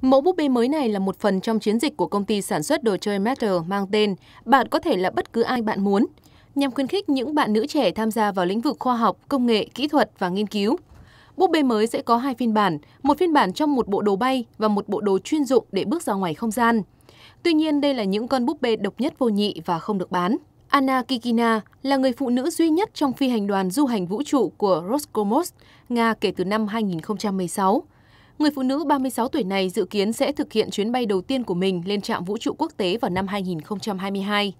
Mẫu búp bê mới này là một phần trong chiến dịch của công ty sản xuất đồ chơi Matter mang tên Bạn có thể là bất cứ ai bạn muốn, nhằm khuyến khích những bạn nữ trẻ tham gia vào lĩnh vực khoa học, công nghệ, kỹ thuật và nghiên cứu. Búp bê mới sẽ có hai phiên bản, một phiên bản trong một bộ đồ bay và một bộ đồ chuyên dụng để bước ra ngoài không gian. Tuy nhiên, đây là những con búp bê độc nhất vô nhị và không được bán. Anna Kikina là người phụ nữ duy nhất trong phi hành đoàn du hành vũ trụ của Roscosmos, Nga kể từ năm 2016. Người phụ nữ 36 tuổi này dự kiến sẽ thực hiện chuyến bay đầu tiên của mình lên trạm vũ trụ quốc tế vào năm 2022.